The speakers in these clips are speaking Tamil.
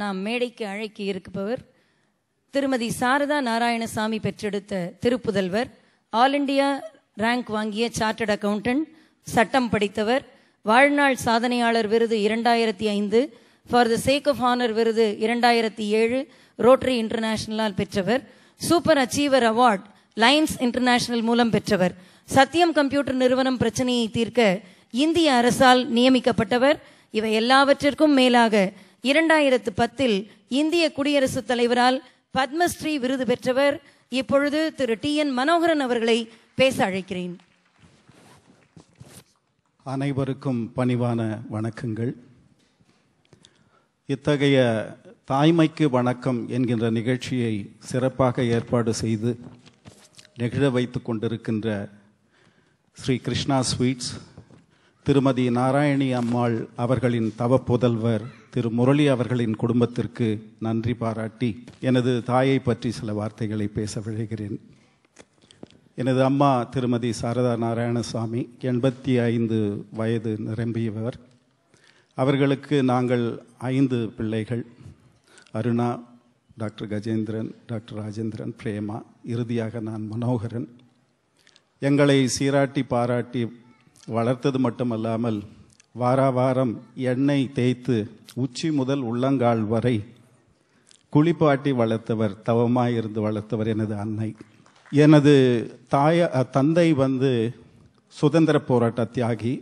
நாம் மேடைக்கு அழைக்கி இருப்பவர் திருமதி சாரதா நாராயணசாமி பெற்றெடுத்த திருப்புதல்வர் ஆல் இண்டியா ரேங்க் வாங்கிய சார்ட்டர்ட் அக்கவுண்டன்ட் சட்டம் படித்தவர் வாழ்நாள் சாதனையாளர் விருது இரண்டாயிரத்தி ஐந்து for the sake of honour விருது இரண்டாயிரத்தி ஏழு ரோட்டரி இன்டர்நேஷனலால் பெற்றவர் super achiever award Lions International மூலம் பெற்றவர் சத்தியம் கம்ப்யூட்டர் நிறுவனம் பிரச்சனையை தீர்க்க இந்திய அரசால் நியமிக்கப்பட்டவர் இவை எல்லாவற்றிற்கும் மேலாக இரண்டாயிரத்து பத்தில் இந்திய குடியரசுத் தலைவரால் பத்மஸ்ரீ விருது பெற்றவர் இப்பொழுது திரு டி என் மனோகரன் அவர்களை பேச அழைக்கிறேன் அனைவருக்கும் பணிவான வணக்கங்கள் இத்தகைய தாய்மைக்கு வணக்கம் என்கின்ற நிகழ்ச்சியை சிறப்பாக ஏற்பாடு செய்து நெகிழ வைத்து கொண்டிருக்கின்ற ஸ்ரீ கிருஷ்ணா ஸ்வீட்ஸ் திருமதி நாராயணி அம்மாள் அவர்களின் தவப்புதல்வர் திரு முரளி அவர்களின் குடும்பத்திற்கு நன்றி பாராட்டி எனது தாயை பற்றி சில வார்த்தைகளை பேச விழைகிறேன் எனது அம்மா திருமதி சாரதா நாராயணசாமி எண்பத்தி ஐந்து வயது நிரம்பியவர் அவர்களுக்கு நாங்கள் ஐந்து பிள்ளைகள் அருணா டாக்டர் கஜேந்திரன் டாக்டர் ராஜேந்திரன் பிரேமா இறுதியாக நான் மனோகரன் எங்களை சீராட்டி பாராட்டி வளர்த்தது மட்டுமல்லாமல் வார வாரம் எண்ணெய் தேய்த்து உச்சி முதல் உள்ளங்கால் வரை குளிப்பாட்டி வளர்த்தவர் தவமாக இருந்து வளர்த்தவர் எனது அன்னை எனது தாய தந்தை வந்து சுதந்திர போராட்ட தியாகி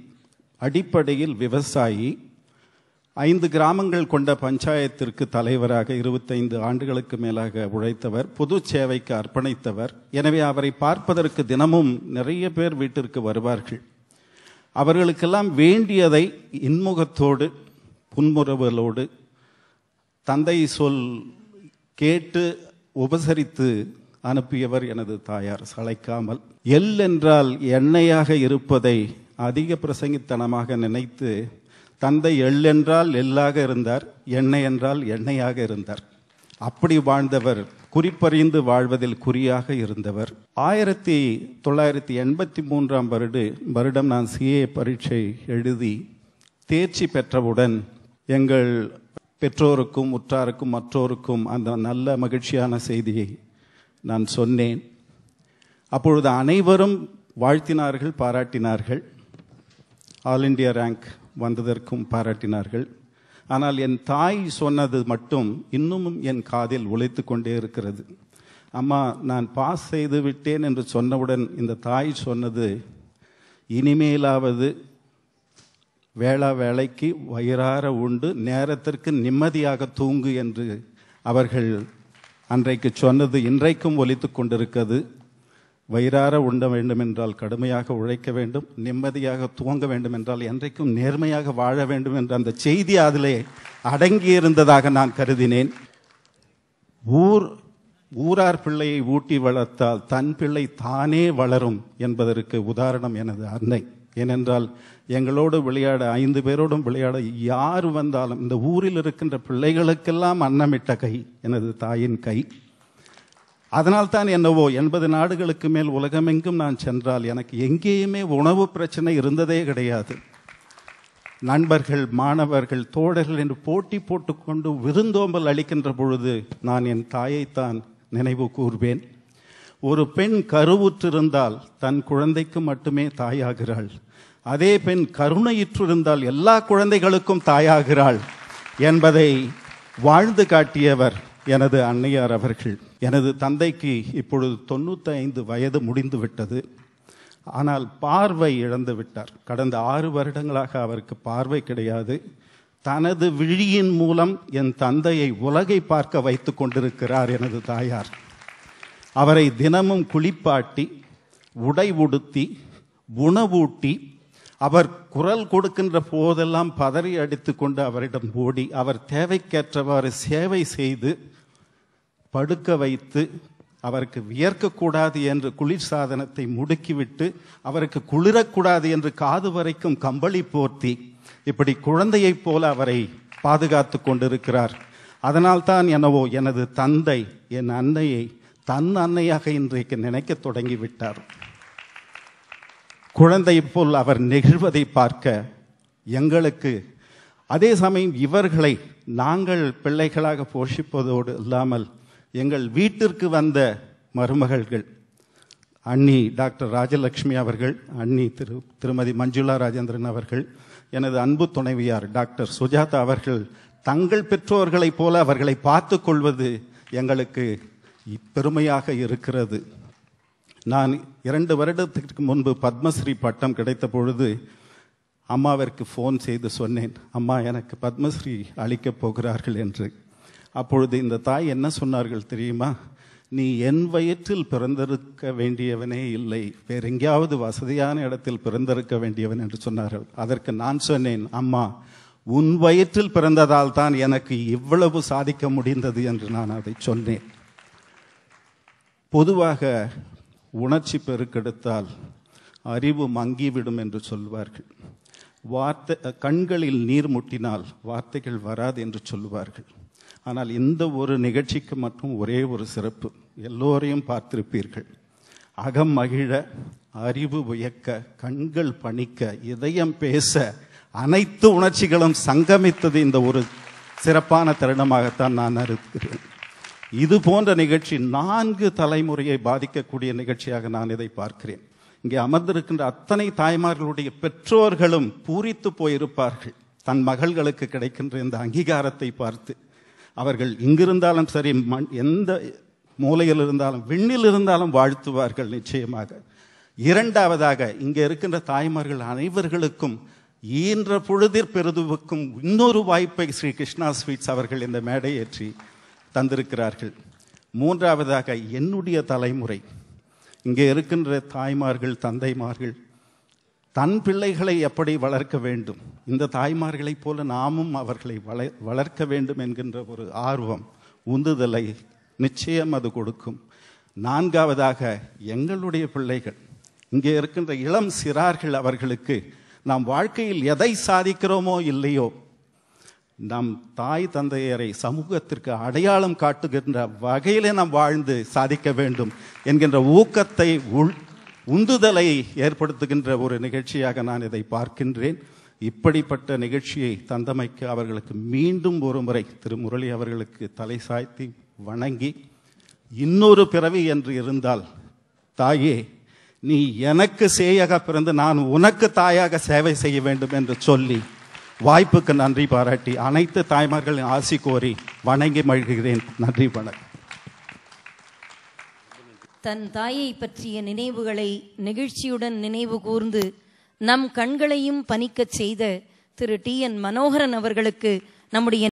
அடிப்படையில் விவசாயி ஐந்து கிராமங்கள் கொண்ட பஞ்சாயத்திற்கு தலைவராக இருபத்தைந்து ஆண்டுகளுக்கு மேலாக உழைத்தவர் பொது சேவைக்கு அர்ப்பணித்தவர் எனவே அவரை பார்ப்பதற்கு தினமும் நிறைய பேர் வீட்டிற்கு வருவார்கள் அவர்களுக்கெல்லாம் வேண்டியதை இன்முகத்தோடு புன்முறவுகளோடு தந்தை சொல் கேட்டு உபசரித்து அனுப்பியவர் எனது தாயார் சளைக்காமல் எல் என்றால் எண்ணெயாக இருப்பதை அதிக பிரசங்கித்தனமாக நினைத்து தந்தை எள் என்றால் எள்ளாக இருந்தார் எண்ணெய் என்றால் எண்ணெயாக இருந்தார் அப்படி வாழ்ந்தவர் குறிப்பறிந்து வாழ்வதில் குறியாக இருந்தவர் ஆயிரத்தி தொள்ளாயிரத்தி எண்பத்தி மூன்றாம் வருடு வருடம் நான் சிஏ பரீட்சை எழுதி தேர்ச்சி பெற்றவுடன் எங்கள் பெற்றோருக்கும் உற்றாருக்கும் மற்றோருக்கும் அந்த நல்ல மகிழ்ச்சியான செய்தியை நான் சொன்னேன் அப்பொழுது அனைவரும் வாழ்த்தினார்கள் பாராட்டினார்கள் ஆல் இண்டியா ரேங்க் வந்ததற்கும் பாராட்டினார்கள் ஆனால் என் தாய் சொன்னது மட்டும் இன்னமும் என் காதில் உழைத்து கொண்டே இருக்கிறது அம்மா நான் பாஸ் செய்து விட்டேன் என்று சொன்னவுடன் இந்த தாய் சொன்னது இனிமேலாவது வேளா வேலைக்கு வயிறார உண்டு நேரத்திற்கு நிம்மதியாக தூங்கு என்று அவர்கள் அன்றைக்கு சொன்னது இன்றைக்கும் ஒலித்து கொண்டிருக்கிறது வயிறார உண்ட வேண்டும் என்றால் கடுமையாக உழைக்க வேண்டும் நிம்மதியாக தூங்க வேண்டும் என்றால் என்றைக்கும் நேர்மையாக வாழ வேண்டும் என்ற அந்த செய்தி அதிலே அடங்கியிருந்ததாக நான் கருதினேன் ஊர் ஊரார் பிள்ளையை ஊட்டி வளர்த்தால் தன் பிள்ளை தானே வளரும் என்பதற்கு உதாரணம் எனது அன்னை ஏனென்றால் எங்களோடு விளையாட ஐந்து பேரோடும் விளையாட யார் வந்தாலும் இந்த ஊரில் இருக்கின்ற பிள்ளைகளுக்கெல்லாம் அன்னமிட்ட கை எனது தாயின் கை அதனால் தான் என்னவோ எண்பது நாடுகளுக்கு மேல் உலகமெங்கும் நான் சென்றால் எனக்கு எங்கேயுமே உணவு பிரச்சனை இருந்ததே கிடையாது நண்பர்கள் மாணவர்கள் தோழர்கள் என்று போட்டி போட்டுக்கொண்டு விருந்தோம்பல் அளிக்கின்ற பொழுது நான் என் தாயைத்தான் நினைவு கூர்வேன் ஒரு பெண் கருவுற்றிருந்தால் தன் குழந்தைக்கு மட்டுமே தாயாகிறாள் அதே பெண் கருணையிற்றிருந்தால் எல்லா குழந்தைகளுக்கும் தாயாகிறாள் என்பதை வாழ்ந்து காட்டியவர் எனது அன்னையார் அவர்கள் எனது தந்தைக்கு இப்பொழுது தொண்ணூற்றி ஐந்து வயது முடிந்து விட்டது ஆனால் பார்வை இழந்து விட்டார் கடந்த ஆறு வருடங்களாக அவருக்கு பார்வை கிடையாது தனது விழியின் மூலம் என் தந்தையை உலகை பார்க்க வைத்து கொண்டிருக்கிறார் எனது தாயார் அவரை தினமும் குளிப்பாட்டி உடை உடுத்தி உணவூட்டி அவர் குரல் கொடுக்கின்ற போதெல்லாம் பதறி அடித்து கொண்டு அவரிடம் ஓடி அவர் தேவைக்கேற்றவாறு சேவை செய்து படுக்க வைத்து அவருக்கு வியர்க்கக்கூடாது என்று குளிர் சாதனத்தை முடுக்கிவிட்டு அவருக்கு குளிரக்கூடாது என்று காது வரைக்கும் கம்பளி போர்த்தி இப்படி குழந்தையைப் போல அவரை பாதுகாத்து கொண்டிருக்கிறார் அதனால்தான் என்னவோ எனது தந்தை என் அன்னையை தன் அன்னையாக இன்றைக்கு நினைக்க தொடங்கிவிட்டார் குழந்தை போல் அவர் நெகிழ்வதை பார்க்க எங்களுக்கு அதே சமயம் இவர்களை நாங்கள் பிள்ளைகளாக போஷிப்பதோடு இல்லாமல் எங்கள் வீட்டிற்கு வந்த மருமகள்கள் அண்ணி டாக்டர் ராஜலட்சுமி அவர்கள் அண்ணி திரு திருமதி மஞ்சுளா ராஜேந்திரன் அவர்கள் எனது அன்பு துணைவியார் டாக்டர் சுஜாதா அவர்கள் தங்கள் பெற்றோர்களைப் போல அவர்களை பார்த்து கொள்வது எங்களுக்கு பெருமையாக இருக்கிறது நான் இரண்டு வருடத்திற்கு முன்பு பத்மஸ்ரீ பட்டம் கிடைத்த பொழுது அம்மாவிற்கு ஃபோன் செய்து சொன்னேன் அம்மா எனக்கு பத்மஸ்ரீ அளிக்கப் போகிறார்கள் என்று அப்பொழுது இந்த தாய் என்ன சொன்னார்கள் தெரியுமா நீ என் வயிற்றில் பிறந்திருக்க வேண்டியவனே இல்லை வேற எங்கேயாவது வசதியான இடத்தில் பிறந்திருக்க வேண்டியவன் என்று சொன்னார்கள் அதற்கு நான் சொன்னேன் அம்மா உன் வயிற்றில் பிறந்ததால் தான் எனக்கு இவ்வளவு சாதிக்க முடிந்தது என்று நான் அதை சொன்னேன் பொதுவாக உணர்ச்சி பெருக்கெடுத்தால் அறிவு மங்கிவிடும் என்று சொல்வார்கள் வார்த்தை கண்களில் நீர் முட்டினால் வார்த்தைகள் வராது என்று சொல்லுவார்கள் ஆனால் இந்த ஒரு நிகழ்ச்சிக்கு மட்டும் ஒரே ஒரு சிறப்பு எல்லோரையும் பார்த்திருப்பீர்கள் அகம் மகிழ அறிவு உயக்க கண்கள் பணிக்க இதயம் பேச அனைத்து உணர்ச்சிகளும் சங்கமித்தது இந்த ஒரு சிறப்பான தருணமாகத்தான் நான் அறிவிக்கிறேன் இது போன்ற நிகழ்ச்சி நான்கு தலைமுறையை பாதிக்கக்கூடிய நிகழ்ச்சியாக நான் இதை பார்க்கிறேன் இங்கே அமர்ந்திருக்கின்ற அத்தனை தாய்மார்களுடைய பெற்றோர்களும் பூரித்து போயிருப்பார்கள் தன் மகள்களுக்கு கிடைக்கின்ற இந்த அங்கீகாரத்தை பார்த்து அவர்கள் இங்கிருந்தாலும் சரி மண் எந்த மூலையில் இருந்தாலும் விண்ணில் இருந்தாலும் வாழ்த்துவார்கள் நிச்சயமாக இரண்டாவதாக இங்கே இருக்கின்ற தாய்மார்கள் அனைவர்களுக்கும் ஈன்ற பொழுதிற் பெருதுவுக்கும் இன்னொரு வாய்ப்பை ஸ்ரீ கிருஷ்ணா ஸ்வீட்ஸ் அவர்கள் இந்த மேடையேற்றி தந்திருக்கிறார்கள் மூன்றாவதாக என்னுடைய தலைமுறை இங்கே இருக்கின்ற தாய்மார்கள் தந்தைமார்கள் தன் பிள்ளைகளை எப்படி வளர்க்க வேண்டும் இந்த தாய்மார்களைப் போல நாமும் அவர்களை வள வளர்க்க வேண்டும் என்கின்ற ஒரு ஆர்வம் உந்துதலை நிச்சயம் அது கொடுக்கும் நான்காவதாக எங்களுடைய பிள்ளைகள் இங்கே இருக்கின்ற இளம் சிறார்கள் அவர்களுக்கு நாம் வாழ்க்கையில் எதை சாதிக்கிறோமோ இல்லையோ நம் தாய் தந்தையரை சமூகத்திற்கு அடையாளம் காட்டுகின்ற வகையிலே நாம் வாழ்ந்து சாதிக்க வேண்டும் என்கின்ற ஊக்கத்தை உள் உந்துதலை ஏற்படுத்துகின்ற ஒரு நிகழ்ச்சியாக நான் இதை பார்க்கின்றேன் இப்படிப்பட்ட நிகழ்ச்சியை தந்தமைக்கு அவர்களுக்கு மீண்டும் ஒரு முறை திரு முரளி அவர்களுக்கு தலை சாய்த்தி வணங்கி இன்னொரு பிறவி என்று இருந்தால் தாயே நீ எனக்கு சேயாக பிறந்து நான் உனக்கு தாயாக சேவை செய்ய வேண்டும் என்று சொல்லி வாய்ப்புக்கு நன்றி பாராட்டி அனைத்து தாய்மார்களின் ஆசி கோரி வணங்கி மழ்கிறேன் நன்றி வணக்கம் தன் தாயை பற்றிய நினைவுகளை நெகிழ்ச்சியுடன் நினைவு கூர்ந்து நம் கண்களையும் பணிக்கச் செய்த திரு டி என் மனோகரன் அவர்களுக்கு நம்முடைய